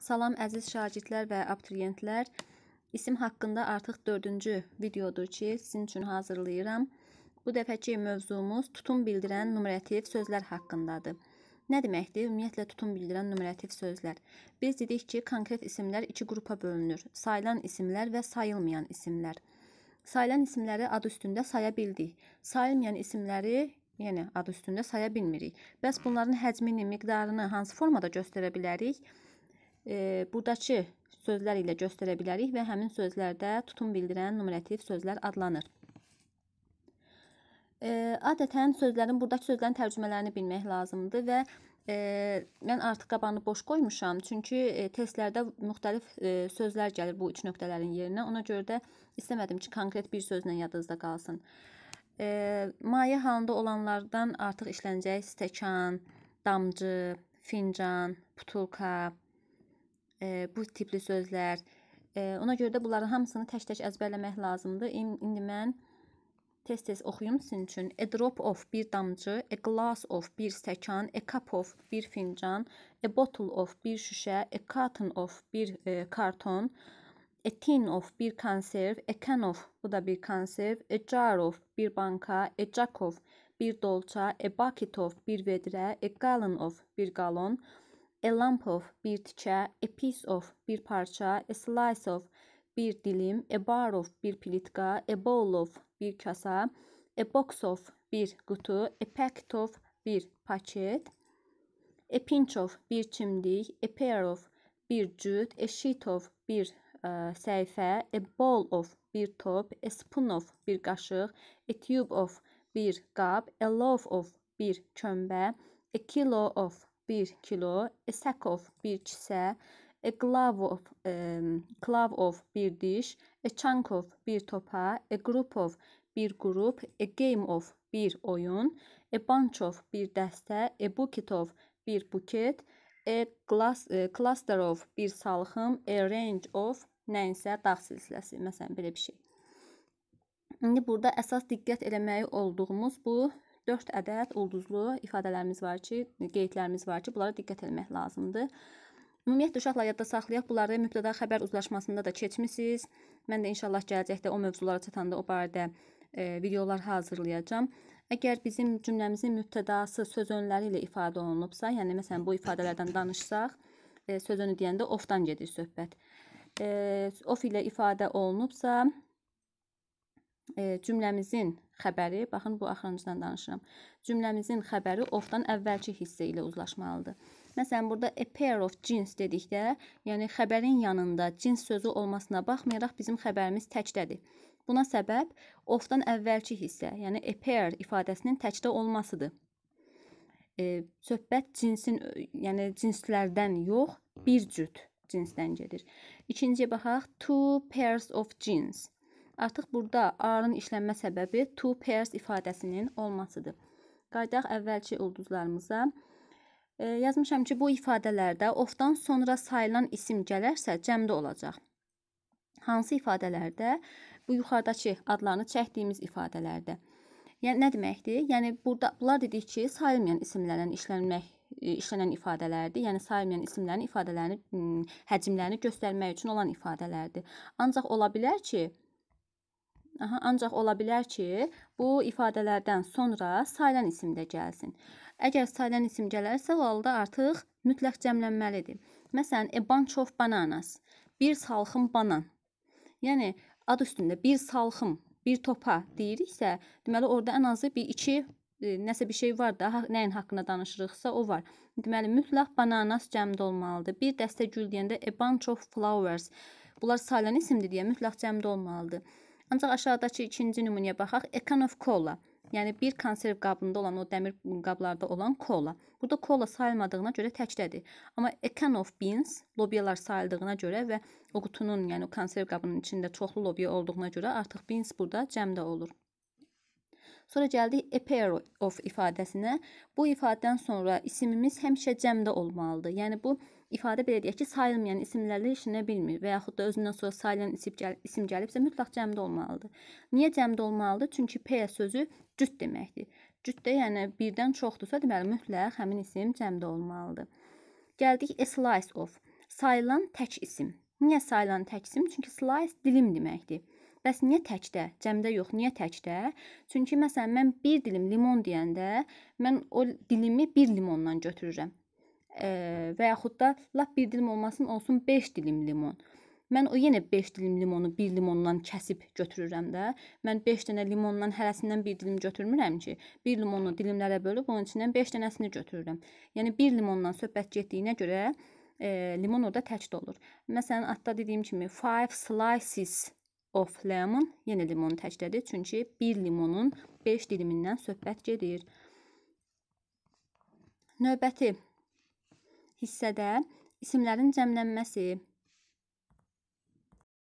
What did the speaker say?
Salam əziz şagirdlər və abituriyentlər. İsim haqqında artıq 4-cü videodur ki, sizin üçün hazırlayıram. Bu dəfəki mövzumuz tutum bildirən numerativ sözlər haqqındadır. Nə deməkdir? Ümumiyyətlə tutum bildirən numerativ sözlər. Biz dedik ki, konkret isimlər iki qrupa bölünür: sayılan isimlər və sayılmayan isimlər. Sayılan isimləri adı üstündə saya bildik. Sayılmayan isimləri Yəni adı üstündə saya bilmirik. Bəs bunların həcmini, miqdarını hansı formada göstərə bilərik? e, buradakı sözlər ilə göstərə bilərik və həmin sözlərdə tutum bildirən numerativ sözlər adlanır. E, adətən sözlərin, buradakı sözlərin tərcümələrini bilmək lazımdır və e, mən artıq qabanı boş qoymuşam, çünki e, testlərdə müxtəlif e, sözlər gəlir bu üç nöqtələrin yerinə. Ona görə də istəmədim ki, konkret bir sözlə yadınızda qalsın. E, maye halında olanlardan artıq işlənəcək stəkan, damcı, fincan, butulka, e, bu tipli sözlər. E, ona görə də bunların hamısını tək-tək əzbərləmək lazımdır. İndi mən tez-tez oxuyum sizin üçün. A drop of bir damcı, a glass of bir stəkan, a cup of bir fincan, a bottle of bir şüşə, a carton of bir e, karton, a tin of bir konserv, a can of bu da bir konserv, a jar of bir banka, a jug of bir dolça, a bucket of bir vedrə, a gallon of bir qalon, a lump of bir tikə, a piece of bir parça, a slice of bir dilim, a bar of bir plitka, a bowl of bir kasa, a box of bir qutu, a packet of bir paket, a pinch of bir çimdik, a pair of bir cüt, a sheet of bir ə, səhifə, a bowl of bir top, a spoon of bir qaşıq, a tube of bir qab, a loaf of bir kömbə, a kilo of 1 kilo, a e, sack of 1 kisə, a e, glove of, um, glove of 1 diş, a chunk of 1 topa, a group of 1 qrup, a game of 1 oyun, a bunch of 1 dəstə, a bucket of 1 buket, a, class, a cluster of 1 salxım, a range of nəyinsə dağ silsiləsi, məsələn belə bir şey. İndi burada əsas diqqət eləməyi olduğumuz bu 4 ədəd ulduzlu ifadələrimiz var ki, qeydlərimiz var ki, bunlara diqqət etmək lazımdır. Ümumiyyətlə uşaqla yadda saxlayaq. Bunları mübtəda xəbər uzlaşmasında da keçmisiniz. Mən də inşallah gələcəkdə o mövzulara çatanda o barədə e, videolar hazırlayacağam. Əgər bizim cümləmizin mübtədası söz önləri ilə ifadə olunubsa, yəni məsələn bu ifadələrdən danışsaq, e, söz önü deyəndə ofdan gedir söhbət. E, of ilə ifadə olunubsa, e, cümləmizin xəbəri, baxın bu axırıncıdan danışıram. Cümləmizin xəbəri of-dan əvvəlki hissə ilə uzlaşmalıdır. Məsələn, burada a pair of jeans dedikdə, yəni xəbərin yanında cins sözü olmasına baxmayaraq bizim xəbərimiz təkdədir. Buna səbəb of-dan əvvəlki hissə, yəni a pair ifadəsinin təkdə olmasıdır. E, söhbət cinsin, yəni cinslərdən yox, bir cüt cinsdən gedir. İkinciyə baxaq, two pairs of jeans. Artıq burada R-ın işlənmə səbəbi two pairs ifadəsinin olmasıdır. Qayıdaq əvvəlki ulduzlarımıza. E, yazmışam ki, bu ifadələrdə ofdan sonra sayılan isim gələrsə cəmdə olacaq. Hansı ifadələrdə? Bu yuxarıdakı adlarını çəkdiyimiz ifadələrdə. Yəni nə deməkdir? Yəni burada bunlar dedik ki, sayılmayan isimlərlə işlənmək e, işlənən ifadələrdir. Yəni sayılmayan isimlərin ifadələrini hmm, həcmlərini göstərmək üçün olan ifadələrdir. Ancaq ola bilər ki, Aha, ancaq ola bilər ki, bu ifadələrdən sonra sayılan isim də gəlsin. Əgər sayılan isim gələrsə, o halda artıq mütləq cəmlənməlidir. Məsələn, a e, bunch of bananas, bir salxım banan. Yəni ad üstündə bir salxım, bir topa deyiriksə, deməli orada ən azı bir 2 e, nəsə bir şey var da, nəyin haqqında danışırıqsa o var. Deməli mütləq bananas cəmdə olmalıdır. Bir dəstə gül deyəndə a e, bunch of flowers. Bunlar sayılan isimdir deyə mütləq cəmdə olmalıdır. Ancaq aşağıdakı ikinci nümunəyə baxaq. A can of cola. Yəni bir konserv qabında olan o dəmir qablarda olan kola. Burada kola sayılmadığına görə təkdədir. Amma a can of beans lobiyalar sayıldığına görə və o qutunun, yəni konserv qabının içində çoxlu lobiya olduğuna görə artıq beans burada cəmdə olur. Sonra gəldik a pair of ifadəsinə. Bu ifadədən sonra isimimiz həmişə cəmdə olmalıdır. Yəni bu ifadə belə deyək ki, sayılmayan isimlərlə işlənə bilmir və yaxud da özündən sonra sayılan isim, gəl isim gəlibsə mütləq cəmdə olmalıdır. Niyə cəmdə olmalıdır? Çünki pair sözü cüt deməkdir. Cüt də yəni birdən çoxdursa, deməli mütləq həmin isim cəmdə olmalıdır. Gəldik a slice of. Sayılan tək isim. Niyə sayılan tək isim? Çünki slice dilim deməkdir. Bəs niyə təkdə? Cəmdə yox, niyə təkdə? Çünki məsələn mən 1 dilim limon deyəndə mən o dilimi 1 limondan götürürəm. E, və yaxud da lap 1 dilim olmasın, olsun 5 dilim limon. Mən o yenə 5 dilim limonu 1 limondan kəsib götürürəm də. Mən 5 dənə limondan hərəsindən 1 dilim götürmürəm ki, 1 limonu dilimlərə bölüb onun içindən 5 dənəsini götürürəm. Yəni 1 limondan söhbət getdiyinə görə e, limon orada təkdə olur. Məsələn, adda dediyim kimi 5 slices of lemon yenə limonu təkdədir. Çünki bir limonun 5 dilimindən söhbət gedir. Növbəti hissədə isimlərin cəmlənməsi